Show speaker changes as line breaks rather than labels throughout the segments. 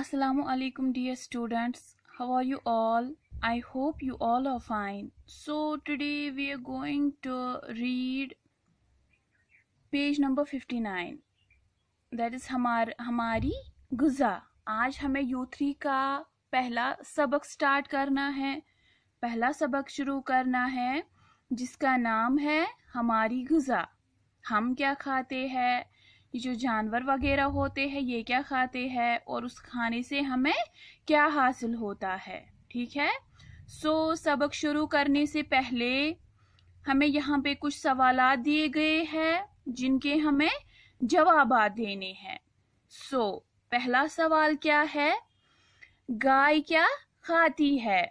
Assalamu alaikum dear students how are you all I hope you all are fine so today we are going to read page number 59 that is hamar hamari guza aaj hame U3 ka pehla sabak start karna hai pehla sabak shuru karna hai jiska naam hai hamari guza हम क्या खाते हैं ये जो जानवर वगैरह होते हैं ये क्या खाते हैं और उस खाने से हमें क्या हासिल होता है ठीक है सो so, सबक शुरू करने से पहले हमें यहाँ पे कुछ सवाल दिए गए हैं जिनके हमें जवाब देने हैं सो so, पहला सवाल क्या है गाय क्या खाती है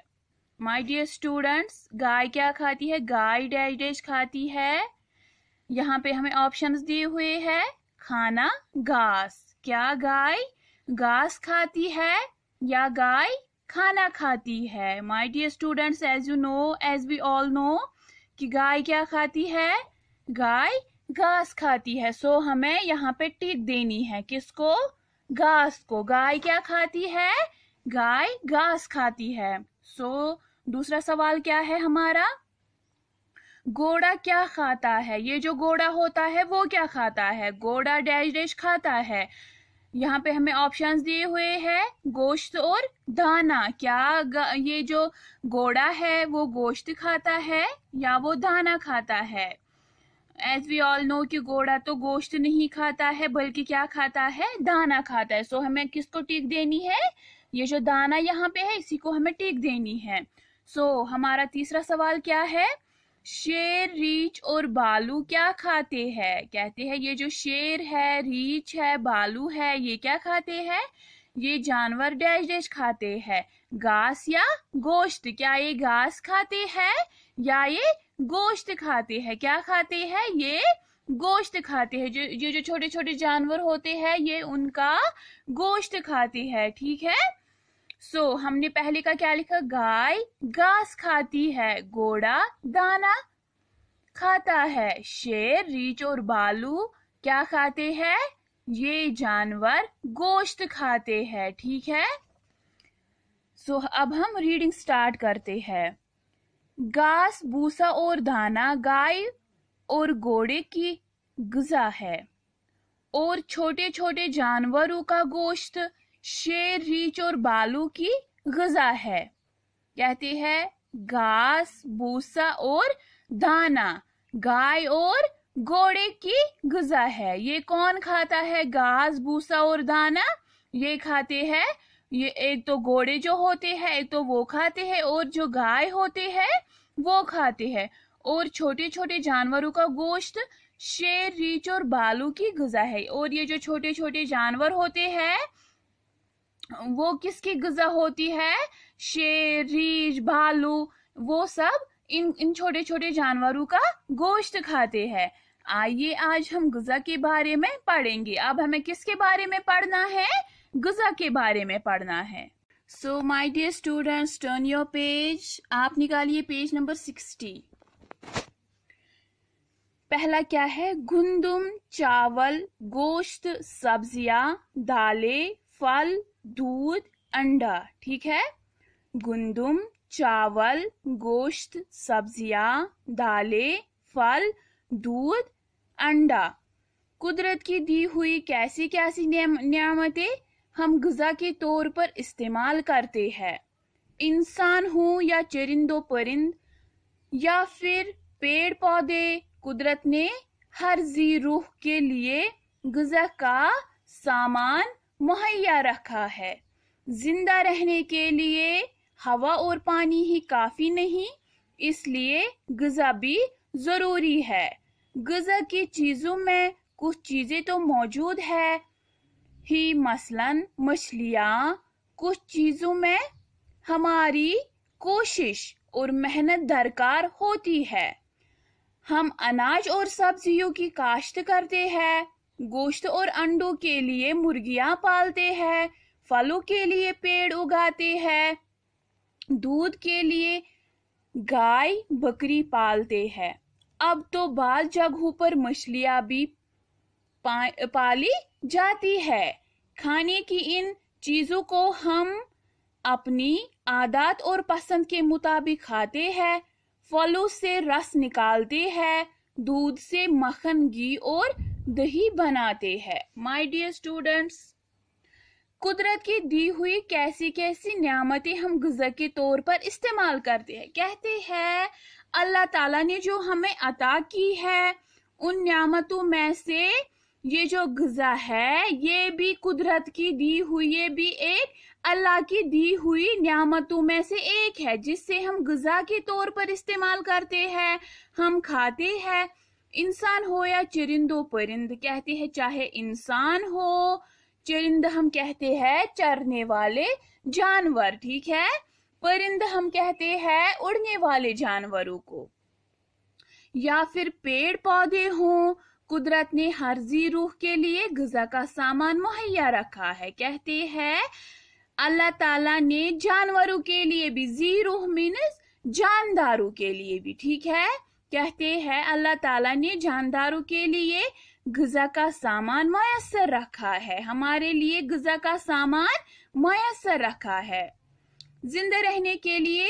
माई डियर स्टूडेंट्स गाय क्या खाती है गाय डैश डैश खाती है यहाँ पे हमें ऑप्शंस दिए हुए हैं खाना घास क्या गाय घास खाती है या गाय खाना खाती है my dear students as you know as we all know कि गाय क्या खाती है गाय घास खाती है सो so, हमें यहाँ पे टिक देनी है किसको घास को गाय क्या खाती है गाय घास खाती है सो so, दूसरा सवाल क्या है हमारा घोड़ा क्या खाता है ये जो घोड़ा होता है वो क्या खाता है घोड़ा डैश डैश खाता है यहाँ पे हमें ऑप्शंस दिए हुए हैं गोश्त और दाना क्या ये जो घोड़ा है वो गोश्त खाता है या वो दाना खाता है एज वी ऑल नो कि घोड़ा तो गोश्त नहीं खाता है बल्कि क्या खाता है दाना खाता है सो so, हमें किसको टीक देनी है ये जो दाना यहाँ पे है इसी को हमें टीक देनी है सो so, हमारा तीसरा सवाल क्या है शेर रीछ और बालू क्या खाते हैं कहते हैं ये जो शेर है रीछ है बालू है ये क्या खाते हैं ये जानवर डैश डैश खाते हैं घास या गोश्त क्या ये घास खाते हैं या ये गोश्त खाते हैं क्या खाते हैं ये गोश्त खाते हैं जो ये जो छोटे छोटे जानवर होते हैं ये उनका गोश्त खाते हैं ठीक है सो so, हमने पहले का क्या लिखा गाय घास खाती है घोड़ा दाना खाता है शेर रीछ और बालू क्या खाते हैं ये जानवर गोश्त खाते हैं ठीक है सो so, अब हम रीडिंग स्टार्ट करते हैं घास भूसा और दाना गाय और घोड़े की गजा है और छोटे छोटे जानवरों का गोश्त शेर रीच और बालू की गजा है कहती है घास भूसा और दाना गाय और घोड़े की गजा है ये कौन खाता है घास भूसा और दाना ये खाते हैं ये एक तो घोड़े जो होते हैं एक तो वो खाते हैं और जो गाय होते हैं वो खाते हैं और छोटे छोटे जानवरों का गोश्त शेर रीच और बालू की गजा है और ये जो छोटे छोटे जानवर होते हैं वो किसकी गजा होती है शेर रीछ भालू वो सब इन इन छोटे छोटे जानवरों का गोश्त खाते हैं आइए आज हम गजा के बारे में पढ़ेंगे अब हमें किसके बारे में पढ़ना है गजा के बारे में पढ़ना है so my dear students turn your page आप निकालिए पेज नंबर सिक्सटी पहला क्या है गुंदुम चावल गोश्त सब्जियां दालें फल दूध अंडा ठीक है गुंदुम चावल गोश्त सब्जियां दालें फल दूध अंडा कुदरत की दी हुई कैसी कैसी नियामतें हम गजा के तौर पर इस्तेमाल करते हैं इंसान हो या चरिंदो परिंद या फिर पेड़ पौधे कुदरत ने हर जी रूह के लिए गजा का सामान मुहैया रखा है जिंदा रहने के लिए हवा और पानी ही काफ़ी नहीं इसलिए गज़ा भी ज़रूरी है गज़ा की चीज़ों में कुछ चीज़ें तो मौजूद है ही मसलन मछलिया कुछ चीज़ों में हमारी कोशिश और मेहनत दरकार होती है हम अनाज और सब्जियों की काश्त करते हैं गोश्त और अंडों के लिए मुर्गियां पालते हैं फलों के लिए पेड़ उगाते हैं दूध के लिए गाय बकरी पालते हैं अब तो बाल जगहों पर मछलियां भी पाली जाती है खाने की इन चीजों को हम अपनी आदत और पसंद के मुताबिक खाते हैं फलों से रस निकालते हैं दूध से मक्खन घी और दही बनाते हैं माय डियर स्टूडेंट्स कुदरत की दी हुई कैसी कैसी नियामतें हम गजा के तौर पर इस्तेमाल करते हैं कहते हैं अल्लाह ताला ने जो हमें अता की है उन नियामतों में से ये जो गजा है ये भी कुदरत की दी हुई ये भी एक अल्लाह की दी हुई नियामतों में से एक है जिससे हम गजा के तौर पर इस्तेमाल करते हैं हम खाते हैं इंसान हो या चिरिंदो परिंद कहते हैं चाहे इंसान हो चिरिंद हम कहते हैं चरने वाले जानवर ठीक है परिंद हम कहते हैं उड़ने वाले जानवरों को या फिर पेड़ पौधे हों कुदरत ने हर्जी रूह के लिए गजा का सामान मुहैया रखा है कहते हैं अल्लाह ताला ने जानवरों के लिए भी जी रूह मीनस जानदारों के लिए भी ठीक है कहते हैं अल्लाह ताला ने जानदारों के लिए गजा का सामान मयसर रखा है हमारे लिए गजा का सामान मयसर रखा है जिंदा रहने के लिए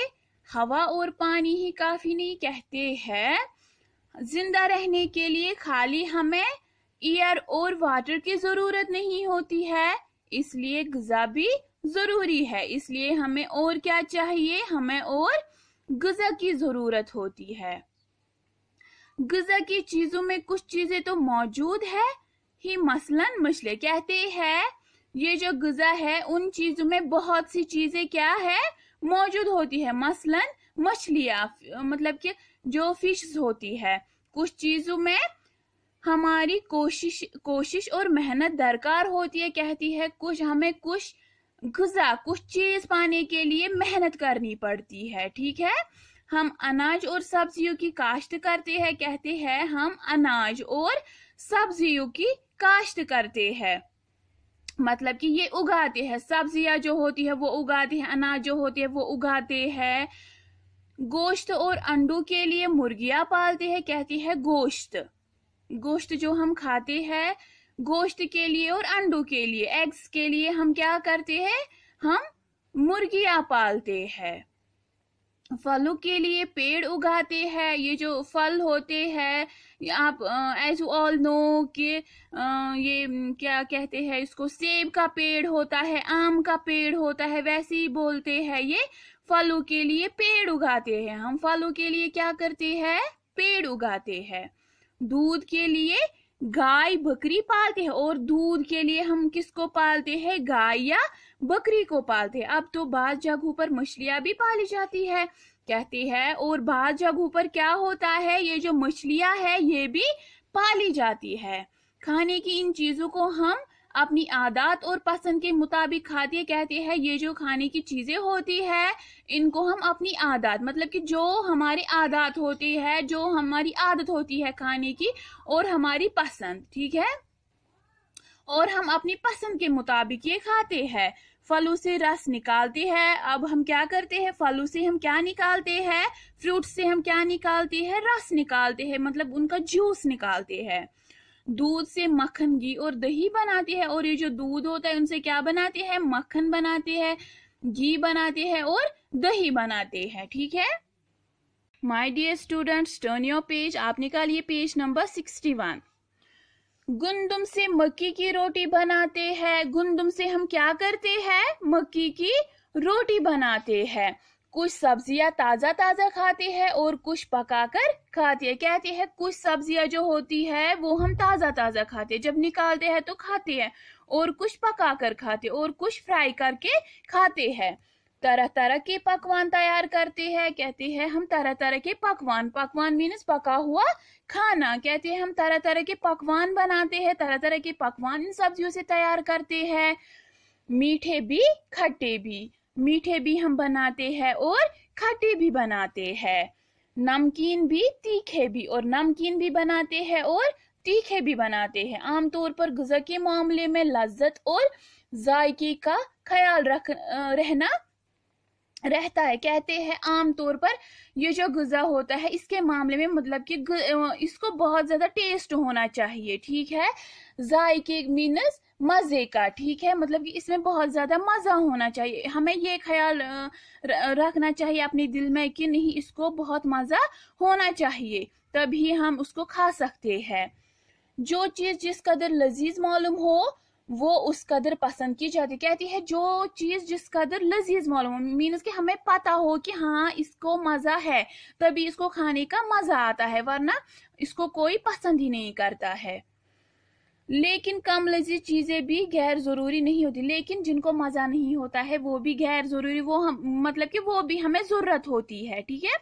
हवा और पानी ही काफी नहीं कहते हैं जिंदा रहने के लिए खाली हमें एयर और वाटर की जरूरत नहीं होती है इसलिए गजा भी जरूरी है इसलिए हमें और क्या चाहिए हमें और गजा की जरूरत होती है गजा की चीजों में कुछ चीजें तो मौजूद है ही मसलन मछले कहते हैं ये जो गजा है उन चीजों में बहुत सी चीजें क्या है मौजूद होती है मसलन मछलियाँ मतलब कि जो फिश होती है कुछ चीजों में हमारी कोशिश कोशिश और मेहनत दरकार होती है कहती है कुछ हमें कुछ गजा कुछ चीज पाने के लिए मेहनत करनी पड़ती है ठीक है हम अनाज और सब्जियों की काश्त करते हैं कहते हैं हम अनाज और सब्जियों की काश्त करते हैं मतलब कि ये उगाते हैं सब्जियां जो होती है वो उगाते हैं अनाज जो होते हैं वो उगाते हैं गोश्त और अंडों के लिए मुर्गियां पालते हैं कहती है गोश्त गोश्त जो हम खाते हैं गोश्त के लिए और अंडों के लिए एग्स के लिए हम क्या करते हैं हम मुर्गियां पालते हैं फलों के लिए पेड़ उगाते हैं ये जो फल होते हैं आप एज यू ऑल नो कि ये क्या कहते हैं इसको सेब का पेड़ होता है आम का पेड़ होता है वैसे ही बोलते हैं ये फलों के लिए पेड़ उगाते हैं हम फलों के लिए क्या करते हैं पेड़ उगाते हैं दूध के लिए गाय बकरी पालते हैं और दूध के लिए हम किसको पालते हैं गाय या बकरी को पालते अब तो बाद जगहों पर मछलियां भी पाली जाती है कहती है और बाद जगहों पर क्या होता है ये जो मछलियां है ये भी पाली जाती है खाने की इन चीजों को हम अपनी आदत और पसंद के मुताबिक खाती है कहती है ये जो खाने की चीजें होती है इनको हम अपनी आदत मतलब कि जो हमारी आदत होती है जो हमारी आदत होती है खाने की और हमारी पसंद ठीक है और हम अपनी पसंद के मुताबिक ये खाते हैं फलों से रस निकालते हैं अब हम क्या करते हैं फलों से हम क्या निकालते हैं फ्रूट से हम क्या निकालते हैं रस निकालते हैं मतलब उनका जूस निकालते हैं दूध से मक्खन घी और दही बनाते हैं और ये जो दूध होता है उनसे क्या बनाते हैं मक्खन बनाते हैं घी बनाते हैं और दही बनाते हैं ठीक है my dear students turn your page आप निकालिए पेज नंबर सिक्सटी वन गुंदुम से मक्की की रोटी बनाते हैं गुंदुम से हम क्या करते हैं मक्की की रोटी बनाते हैं कुछ सब्जियां ताजा ताजा खाते हैं और कुछ पकाकर खाते हैं कहते हैं कुछ सब्जियां जो होती है वो हम ताजा ताजा खाते हैं जब निकालते हैं तो खाते हैं और कुछ पकाकर खाते और कुछ फ्राई करके खाते हैं तरह तरह के पकवान तैयार करते है कहते है हम तरह तरह के पकवान पकवान मीन्स पका हुआ खाना कहते हैं हम तरह तरह के पकवान बनाते हैं तरह तरह के पकवान इन सब्जियों से तैयार करते हैं मीठे भी खट्टे भी मीठे भी हम बनाते हैं और खट्टे भी बनाते हैं नमकीन भी तीखे भी और नमकीन भी बनाते हैं और तीखे भी बनाते हैं आमतौर पर गुजर के मामले में लज्जत और जायके का ख्याल रख रहना रहता है कहते हैं आम तौर पर ये जो गज़ा होता है इसके मामले में मतलब कि इसको बहुत ज़्यादा टेस्ट होना चाहिए ठीक है जायके मीनस मज़े का ठीक है मतलब कि इसमें बहुत ज़्यादा मज़ा होना चाहिए हमें ये ख्याल रखना चाहिए अपने दिल में कि नहीं इसको बहुत मज़ा होना चाहिए तभी हम उसको खा सकते हैं जो चीज़ जिस कदर लजीज मालूम हो वो उस कदर पसंद की जाती कहती है जो चीज़ जिस कदर लजीज मालूम हो मीन्स कि हमें पता हो कि हाँ इसको मज़ा है तभी इसको खाने का मज़ा आता है वरना इसको कोई पसंद ही नहीं करता है लेकिन कम लजीज चीज़ें भी गैर ज़रूरी नहीं होती लेकिन जिनको मज़ा नहीं होता है वो भी गैर ज़रूरी वो हम मतलब कि वो भी हमें ज़रूरत होती है ठीक है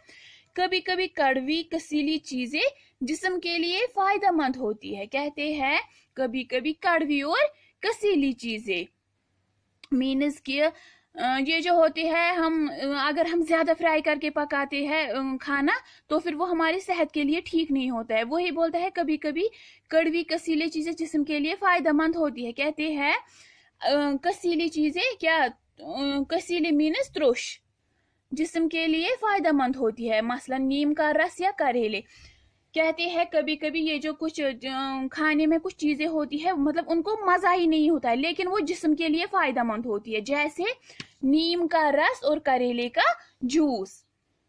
कभी कभी कड़वी कसीली चीज़ें जिसम के लिए फ़ायदा मंद होती है कहते हैं कभी कभी कड़वी और कसीली चीज़ें मीन्स कि ये जो होती है हम अगर हम ज़्यादा फ्राई करके पकाते हैं खाना तो फिर वो हमारी सेहत के लिए ठीक नहीं होता है वही बोलता है कभी कभी कड़वी कसीले चीज़ें जिसम के लिए फ़ायदेमंद होती है कहते हैं कसीली चीज़ें क्या कसीली मीनस त्रुश जिसम के लिए फ़ायदेमंद होती है मसलन नीम का रस या करेले कहते हैं कभी कभी ये जो कुछ खाने में कुछ चीज़ें होती है मतलब उनको मज़ा ही नहीं होता है लेकिन वो जिस्म के लिए फ़ायदा मंद होती है जैसे नीम का रस और करेले का जूस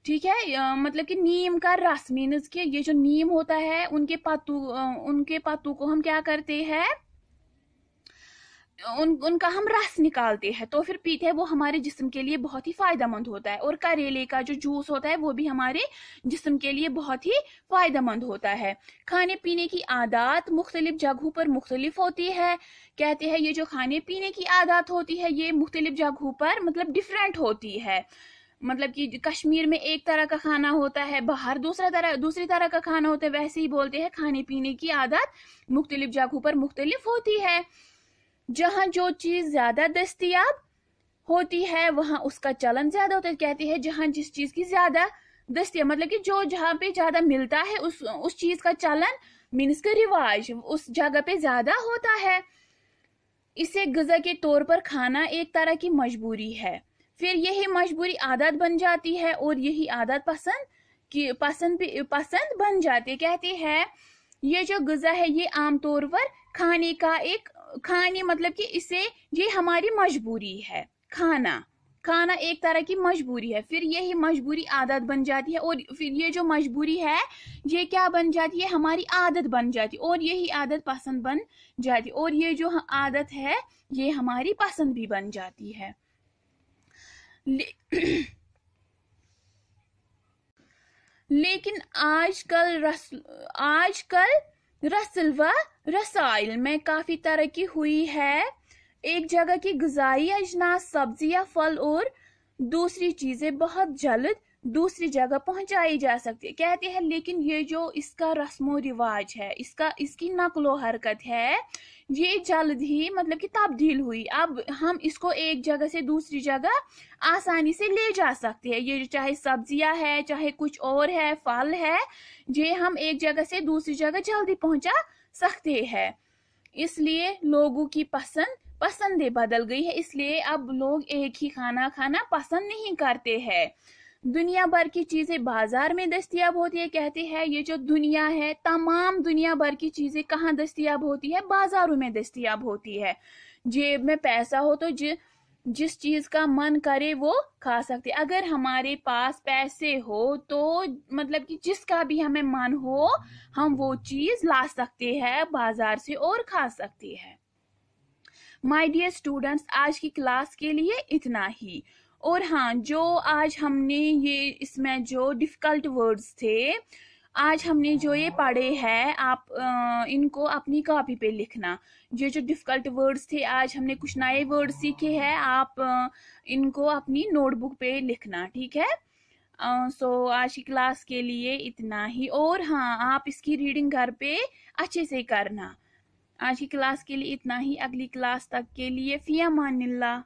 ठीक है मतलब कि नीम का रस मीनस कि ये जो नीम होता है उनके पातू उनके पातू को हम क्या करते हैं उन उनका हम रस निकालते हैं तो फिर पीते हैं वो हमारे जिस्म के लिए बहुत ही फ़ायदेमंद होता है और करेले का जो जूस होता है वो भी हमारे जिस्म के लिए बहुत ही फ़ायदेमंद होता है खाने पीने की आदत मुख्तलिफ जगहों पर मुख्तलिफ होती है कहते हैं ये जो खाने पीने की आदत होती है ये मुख्तलिफ जगहों पर मतलब डिफरेंट होती है मतलब कि कश्मीर में एक तरह का खाना होता है बाहर दूसरा तरह दूसरी तरह का खाना होता है वैसे ही बोलते हैं खाने पीने की आदत मुख्तलिफ जगहों पर मुख्तलिफ होती है जहां जो चीज ज्यादा दस्तियाब होती है वहां उसका चलन ज्यादा होता है कहती है जहां जिस चीज की ज्यादा दस्तियाब मतलब कि जो जहाँ पे ज्यादा मिलता है उस उस चीज का चलन मीन्स का रिवाज उस जगह पे ज्यादा होता है इसे गजा के तौर पर खाना एक तरह की मजबूरी है फिर यही मजबूरी आदत बन जाती है और यही आदत पसंद की पसंद पसंद बन जाती कहती है ये जो गजा है ये आमतौर पर खाने का एक खाने मतलब कि इसे ये हमारी मजबूरी है खाना खाना एक तरह की मजबूरी है फिर यही मजबूरी आदत बन जाती है और फिर ये जो मजबूरी है ये क्या बन जाती है हमारी आदत बन जाती है और यही आदत पसंद बन जाती है और ये जो आदत है ये हमारी पसंद भी बन जाती है लेकिन आजकल रस आजकल रसल व रसाइल में काफ़ी तरक्की हुई है एक जगह की गजाई अजनास सब्जी या फल और दूसरी चीज़ें बहुत जल्द दूसरी जगह पहुंचाई जा सकती है कहते हैं लेकिन ये जो इसका रस्म रिवाज है इसका इसकी नकलो हरकत है ये जल्द ही मतलब कि तब्दील हुई अब हम इसको एक जगह से दूसरी जगह आसानी से ले जा सकते हैं ये चाहे सब्जियां है चाहे कुछ और है फल है ये हम एक जगह से दूसरी जगह जल्दी पहुंचा सकते हैं इसलिए लोगों की पसंद पसंदें बदल गई है इसलिए अब लोग एक ही खाना खाना पसंद नहीं करते हैं दुनिया भर की चीज़ें बाज़ार में दस्तियाब होती है कहते हैं ये जो दुनिया है तमाम दुनिया भर की चीज़ें कहाँ दस्तियाब होती है बाज़ारों में दस्तियाब होती है जेब में पैसा हो तो जे जिस चीज का मन करे वो खा सकते अगर हमारे पास पैसे हो तो मतलब कि जिसका भी हमें मन हो हम वो चीज ला सकते हैं बाजार से और खा सकते हैं माई डियर स्टूडेंट्स आज की क्लास के लिए इतना ही और हाँ जो आज हमने ये इसमें जो डिफ़िकल्ट वर्ड्स थे आज हमने जो ये पढ़े हैं आप आ, इनको अपनी कॉपी पे लिखना ये जो डिफ़िकल्ट वर्ड्स थे आज हमने कुछ नए वर्ड सीखे हैं आप आ, इनको अपनी नोटबुक पे लिखना ठीक है सो so, आज की क्लास के लिए इतना ही और हाँ आप इसकी रीडिंग घर पे अच्छे से करना आज की क्लास के लिए इतना ही अगली क्लास तक के लिए फ़िया मानिल्ला